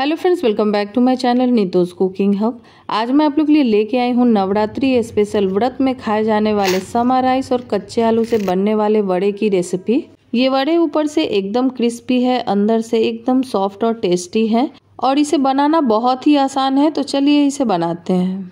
hello friends welcome back to my channel Neetoj cooking hub आज मैं आप लोग के लिए लेके आई हूँ नवरात्रि स्पेशल व्रत में खाए जाने वाले समा राइस और कच्चे आलू से बनने वाले वड़े की रेसिपी ये वड़े ऊपर से एकदम क्रिस्पी है अंदर से एकदम सॉफ्ट और टेस्टी है और इसे बनाना बहुत ही आसान है तो चलिए इसे बनाते हैं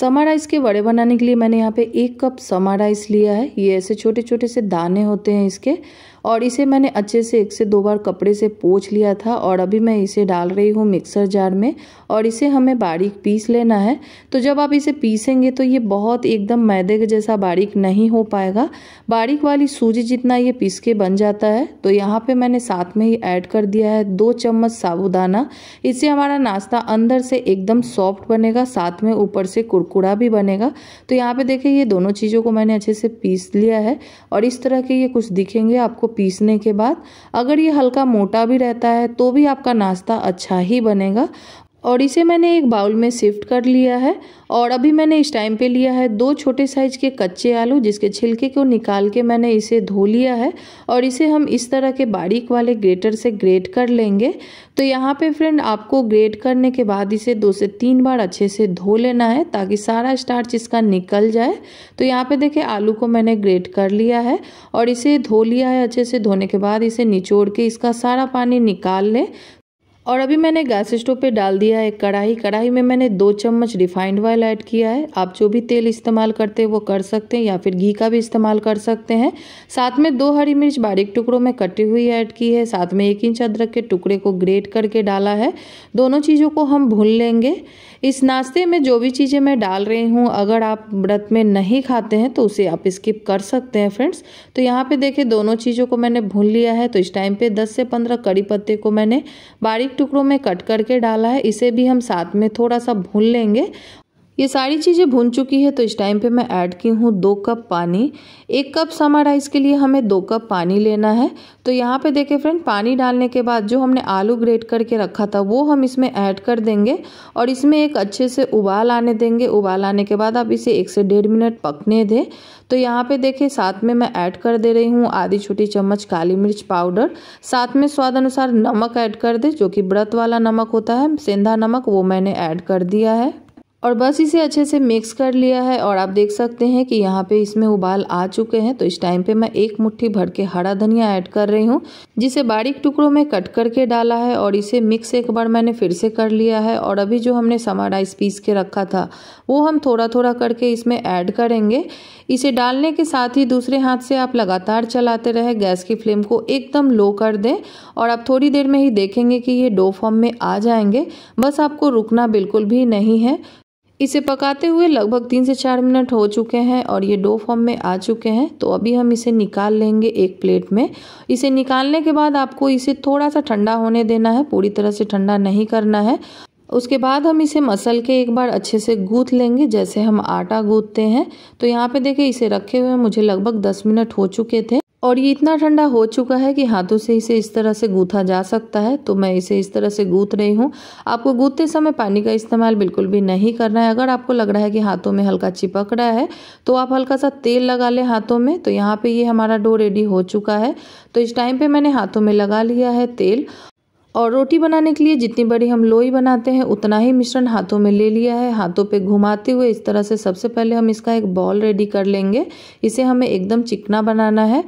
समा राइस के वड़े बनाने के लिए मैंने यहाँ पे एक कप समा राइस लिया है ये ऐसे छोटे छोटे से दाने होते हैं इसके और इसे मैंने अच्छे से एक से दो बार कपड़े से पोछ लिया था और अभी मैं इसे डाल रही हूँ मिक्सर जार में और इसे हमें बारीक पीस लेना है तो जब आप इसे पीसेंगे तो ये बहुत एकदम मैदे के जैसा बारीक नहीं हो पाएगा बारीक वाली सूजी जितना ये पीस के बन जाता है तो यहाँ पर मैंने साथ में ही ऐड कर दिया है दो चम्मच साबुदाना इससे हमारा नाश्ता अंदर से एकदम सॉफ्ट बनेगा साथ में ऊपर से कुरकुरा भी बनेगा तो यहाँ पे देखिए ये दोनों चीज़ों को मैंने अच्छे से पीस लिया है और इस तरह के ये कुछ दिखेंगे आपको पीसने के बाद अगर ये हल्का मोटा भी रहता है तो भी आपका नाश्ता अच्छा ही बनेगा और इसे मैंने एक बाउल में शिफ्ट कर लिया है और अभी मैंने इस टाइम पे लिया है दो छोटे साइज के कच्चे आलू जिसके छिलके को निकाल के मैंने इसे धो लिया है और इसे हम इस तरह के बारीक वाले ग्रेटर से ग्रेट कर लेंगे तो यहाँ पे फ्रेंड आपको ग्रेट करने के बाद इसे दो से तीन बार अच्छे से धो लेना है ताकि सारा स्टार्च इसका निकल जाए तो यहाँ पे देखें आलू को मैंने ग्रेट कर लिया है और इसे धो लिया है अच्छे से धोने के बाद इसे निचोड़ के इसका सारा पानी निकाल लें और अभी मैंने गैस स्टोव पे डाल दिया है कढ़ाई कढ़ाई में मैंने दो चम्मच रिफाइंड ऑयल ऐड किया है आप जो भी तेल इस्तेमाल करते हैं वो कर सकते हैं या फिर घी का भी इस्तेमाल कर सकते हैं साथ में दो हरी मिर्च बारीक टुकड़ों में कटी हुई ऐड की है साथ में एक इंच अदरक के टुकड़े को ग्रेट करके डाला है दोनों चीज़ों को हम भून लेंगे इस नाश्ते में जो भी चीज़ें मैं डाल रही हूँ अगर आप व्रत में नहीं खाते हैं तो उसे आप स्किप कर सकते हैं फ्रेंड्स तो यहाँ पर देखिए दोनों चीज़ों को मैंने भून लिया है तो इस टाइम पर दस से पंद्रह कड़ी पत्ते को मैंने बारीक टुकड़ों में कट करके डाला है इसे भी हम साथ में थोड़ा सा भून लेंगे ये सारी चीज़ें भून चुकी है तो इस टाइम पे मैं ऐड की हूँ दो कप पानी एक कप सामा राइस के लिए हमें दो कप पानी लेना है तो यहाँ पे देखें फ्रेंड पानी डालने के बाद जो हमने आलू ग्रेट करके रखा था वो हम इसमें ऐड कर देंगे और इसमें एक अच्छे से उबाल आने देंगे उबाल आने के बाद आप इसे एक से डेढ़ मिनट पकने दें तो यहाँ पर देखें साथ में मैं ऐड कर दे रही हूँ आधी छोटी चम्मच काली मिर्च पाउडर साथ में स्वाद अनुसार नमक ऐड कर दें जो कि व्रत वाला नमक होता है सेंधा नमक वो मैंने ऐड कर दिया है और बस इसे अच्छे से मिक्स कर लिया है और आप देख सकते हैं कि यहाँ पे इसमें उबाल आ चुके हैं तो इस टाइम पे मैं एक मुट्ठी भर के हरा धनिया ऐड कर रही हूँ जिसे बारीक टुकड़ों में कट करके डाला है और इसे मिक्स एक बार मैंने फिर से कर लिया है और अभी जो हमने समा राइस पीस के रखा था वो हम थोड़ा थोड़ा करके इसमें ऐड करेंगे इसे डालने के साथ ही दूसरे हाथ से आप लगातार चलाते रहे गैस की फ्लेम को एकदम लो कर दें और आप थोड़ी देर में ही देखेंगे कि ये डो फॉर्म में आ जाएंगे बस आपको रुकना बिल्कुल भी नहीं है इसे पकाते हुए लगभग तीन से चार मिनट हो चुके हैं और ये डो फॉर्म में आ चुके हैं तो अभी हम इसे निकाल लेंगे एक प्लेट में इसे निकालने के बाद आपको इसे थोड़ा सा ठंडा होने देना है पूरी तरह से ठंडा नहीं करना है उसके बाद हम इसे मसल के एक बार अच्छे से गूँथ लेंगे जैसे हम आटा गूँथते हैं तो यहाँ पे देखें इसे रखे हुए मुझे लगभग 10 मिनट हो चुके थे और ये इतना ठंडा हो चुका है कि हाथों से इसे इस तरह से गूथा जा सकता है तो मैं इसे इस तरह से गूथ रही हूँ आपको गूथते समय पानी का इस्तेमाल बिल्कुल भी नहीं करना है अगर आपको लग रहा है कि हाथों में हल्का चिपक रहा है तो आप हल्का सा तेल लगा लें हाथों में तो यहाँ पर ये हमारा डो रेडी हो चुका है तो इस टाइम पर मैंने हाथों में लगा लिया है तेल और रोटी बनाने के लिए जितनी बड़ी हम लोई बनाते हैं उतना ही मिश्रण हाथों में ले लिया है हाथों पे घुमाते हुए इस तरह से सबसे पहले हम इसका एक बॉल रेडी कर लेंगे इसे हमें एकदम चिकना बनाना है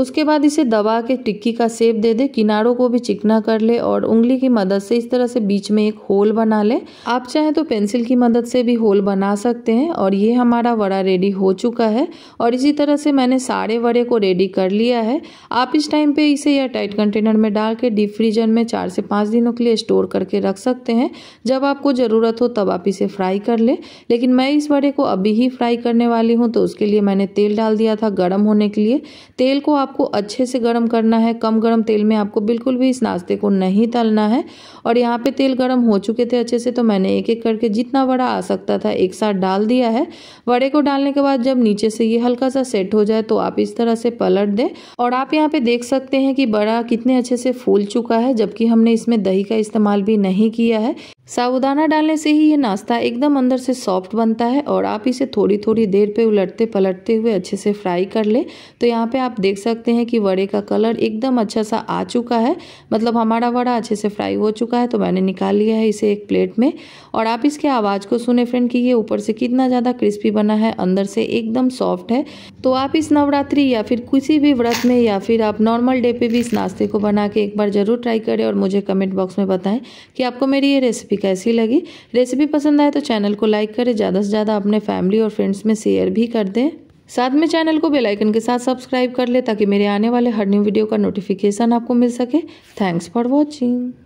उसके बाद इसे दबा के टिक्की का सेप दे दे किनारों को भी चिकना कर ले और उंगली की मदद से इस तरह से बीच में एक होल बना ले आप चाहें तो पेंसिल की मदद से भी होल बना सकते हैं और ये हमारा वड़ा रेडी हो चुका है और इसी तरह से मैंने सारे वड़े को रेडी कर लिया है आप इस टाइम पे इसे या टाइट कंटेनर में डाल के डीप फ्रीजर में चार से पाँच दिनों के लिए स्टोर करके रख सकते हैं जब आपको ज़रूरत हो तब आप इसे फ्राई कर ले लेकिन मैं इस वड़े को अभी ही फ्राई करने वाली हूँ तो उसके लिए मैंने तेल डाल दिया था गर्म होने के लिए तेल को आप आपको अच्छे से गर्म करना है कम गर्म तेल में आपको बिल्कुल भी इस नाश्ते को नहीं तलना है और यहाँ पे तेल गर्म हो चुके थे अच्छे से तो मैंने एक एक करके जितना बड़ा आ सकता था एक साथ डाल दिया है वड़े को डालने के बाद जब नीचे से ये हल्का सा सेट हो जाए तो आप इस तरह से पलट दें और आप यहाँ पे देख सकते हैं कि बड़ा कितने अच्छे से फूल चुका है जबकि हमने इसमें दही का इस्तेमाल भी नहीं किया है साबुदाना डालने से ही ये नाश्ता एकदम अंदर से सॉफ्ट बनता है और आप इसे थोड़ी थोड़ी देर पे उलटते पलटते हुए अच्छे से फ्राई कर ले तो यहाँ पे आप देख सकते हैं कि वड़े का कलर एकदम अच्छा सा आ चुका है मतलब हमारा वड़ा अच्छे से फ्राई हो चुका है तो मैंने निकाल लिया है इसे एक प्लेट में और आप इसके आवाज़ को सुने फ्रेंड कि ये ऊपर से कितना ज़्यादा क्रिस्पी बना है अंदर से एकदम सॉफ्ट है तो आप इस नवरात्रि या फिर किसी भी व्रत में या फिर आप नॉर्मल डे पर भी इस नाश्ते को बना के एक बार ज़रूर ट्राई करें और मुझे कमेंट बॉक्स में बताएँ कि आपको मेरी ये रेसिपी रेसिपी कैसी लगी रेसिपी पसंद आए तो चैनल को लाइक करें ज़्यादा से ज़्यादा अपने फैमिली और फ्रेंड्स में शेयर भी कर दें साथ में चैनल को बेल आइकन के साथ सब्सक्राइब कर ले ताकि मेरे आने वाले हर न्यू वीडियो का नोटिफिकेशन आपको मिल सके थैंक्स फॉर वॉचिंग